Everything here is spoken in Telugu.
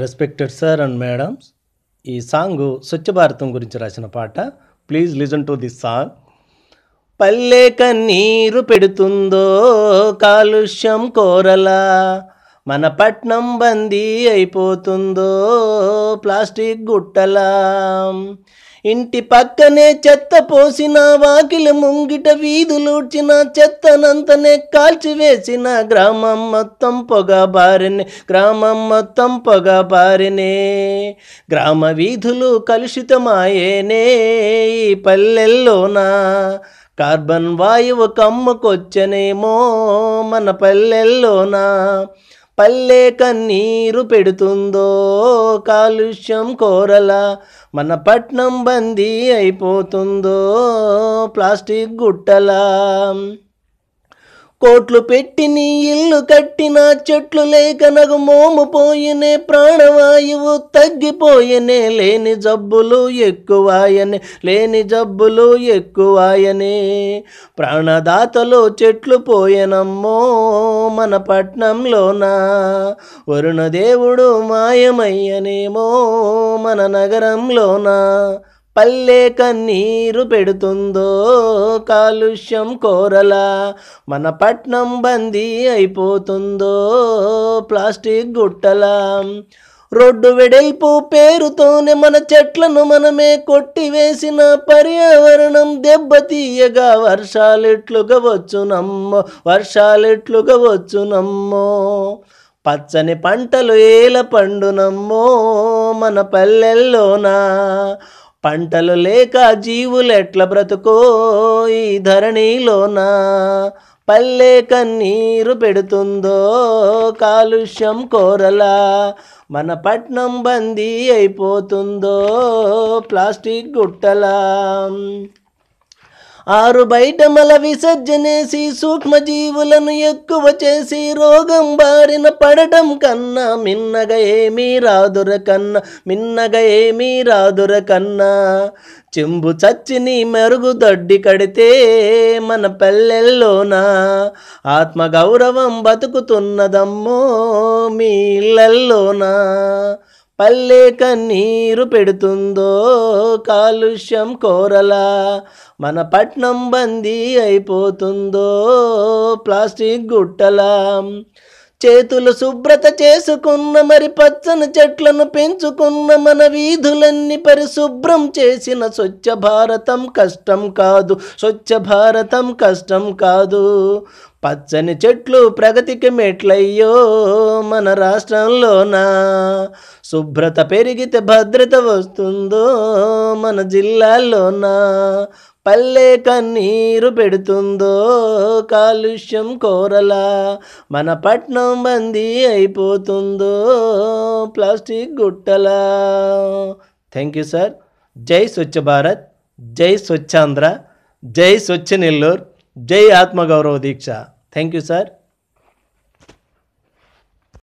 రెస్పెక్టెడ్ సార్ అండ్ మేడమ్స్ ఈ సాంగు స్వచ్ఛ భారతం గురించి రాసిన పాట please listen to this song పల్లె కన్నీరు పెడుతుందో కాలుష్యం కోరలా మన పట్నం బందీ అయిపోతుందో ప్లాస్టిక్ గుట్టలా ఇంటి పక్కనే చెత్త పోసిన వాకిలి ముంగిట వీధులూడ్చిన చెత్తనంతనే కాల్చివేసిన గ్రామం మొత్తం పొగ బారినే గ్రామం మొత్తం పొగ బారినే గ్రామ వీధులు కలుషితమాయేనే ఈ నా కార్బన్ వాయువు కమ్ముకొచ్చనేమో మన పల్లెల్లోనా పల్లె కన్నీరు పెడుతుందో కాలుష్యం కోరలా మన పట్నం బందీ అయిపోతుందో ప్లాస్టిక్ గుట్టలా కోట్లు పెట్టి నీ ఇల్లు కట్టిన చెట్లు లేక నగు మోము పోయినే ప్రాణవాయువు తగ్గిపోయనే లేని జబ్బులు ఎక్కువాయనే లేని జబ్బులు ఎక్కువాయనే ప్రాణదాతలు చెట్లు పోయనమ్మో మన పట్నంలోనా వరుణదేవుడు మాయమయ్యనేమో మన నగరంలోనా పల్లె కన్నీరు పెడుతుందో కాలుష్యం కోరలా మన పట్నం బందీ అయిపోతుందో ప్లాస్టిక్ గుట్టలా రోడ్డు వెడల్పు పేరుతోనే మన చెట్లను మనమే కొట్టివేసిన పర్యావరణం దెబ్బతీయగా వర్షాలెట్లుగా వచ్చునమ్మో వర్షాలెట్లుగా వచ్చునమ్మో పచ్చని పంటలు ఏల పండునమ్మో మన పల్లెల్లోనా పంటలు లేక జీవులు ఎట్ల బ్రతుకో ఈ ధరణిలోన పల్లె కన్నీరు పెడుతుందో కాలుష్యం కోరలా మన పట్నం బందీ అయిపోతుందో ప్లాస్టిక్ గుట్టలా ఆరు బయట మల విసర్జనేసి సూక్ష్మజీవులను ఎక్కువ చేసి రోగం బారిన పడటం కన్నా మిన్నగ ఏమీ రాదుర కన్నా మిన్నగ ఏమీ రాదుర కన్నా చెంబు చచ్చిని మెరుగు దొడ్డి కడితే మన పల్లెల్లోనా ఆత్మగౌరవం బతుకుతున్నదమ్మో మీ ఇళ్ళల్లోనా పల్లె కన్నీరు పెడుతుందో కాలుష్యం కోరలా మన పట్నం బందీ అయిపోతుందో ప్లాస్టిక్ గుట్టలా చేతులు శుభ్రత చేసుకున్న మరి పచ్చని చెట్లను పెంచుకున్న మన వీధులన్నీ పరిశుభ్రం చేసిన స్వచ్ఛ భారతం కష్టం కాదు స్వచ్ఛ భారతం కష్టం కాదు పచ్చని చెట్లు ప్రగతికి మెట్లయ్యో మన రాష్ట్రంలోనా శుభ్రత పెరిగితే భద్రత వస్తుందో మన జిల్లాలోనా పల్లె కన్నీరు పెడుతుందో కాలుష్యం కోరలా మన పట్నం బందీ అయిపోతుందో ప్లాస్టిక్ గుట్టలా థ్యాంక్ యూ సార్ జై స్వచ్ఛ భారత్ జై స్వచ్ఛాంధ్ర జై స్వచ్ఛ నెల్లూరు జై ఆత్మగౌరవ దీక్ష థ్యాంక్ యూ సార్